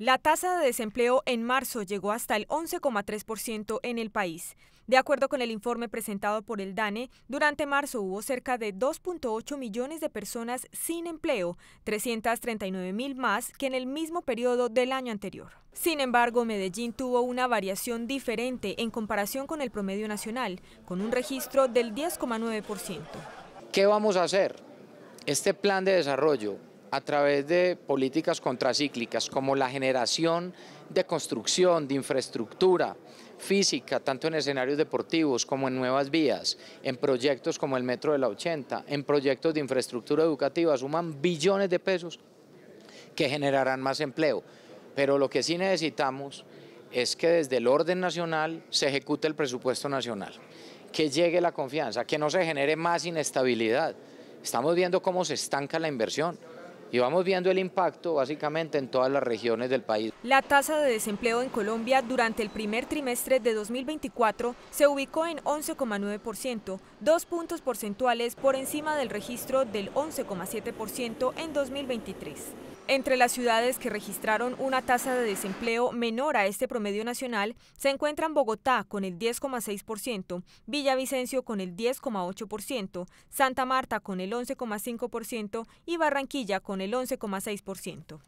La tasa de desempleo en marzo llegó hasta el 11,3% en el país. De acuerdo con el informe presentado por el DANE, durante marzo hubo cerca de 2.8 millones de personas sin empleo, 339 mil más que en el mismo periodo del año anterior. Sin embargo, Medellín tuvo una variación diferente en comparación con el promedio nacional, con un registro del 10,9%. ¿Qué vamos a hacer? Este plan de desarrollo a través de políticas contracíclicas como la generación de construcción, de infraestructura física, tanto en escenarios deportivos como en nuevas vías, en proyectos como el Metro de la 80, en proyectos de infraestructura educativa, suman billones de pesos que generarán más empleo. Pero lo que sí necesitamos es que desde el orden nacional se ejecute el presupuesto nacional, que llegue la confianza, que no se genere más inestabilidad. Estamos viendo cómo se estanca la inversión y vamos viendo el impacto básicamente en todas las regiones del país. La tasa de desempleo en Colombia durante el primer trimestre de 2024 se ubicó en 11,9%, dos puntos porcentuales por encima del registro del 11,7% en 2023. Entre las ciudades que registraron una tasa de desempleo menor a este promedio nacional se encuentran Bogotá con el 10,6%, Villavicencio con el 10,8%, Santa Marta con el 11,5% y Barranquilla con el 11,6%.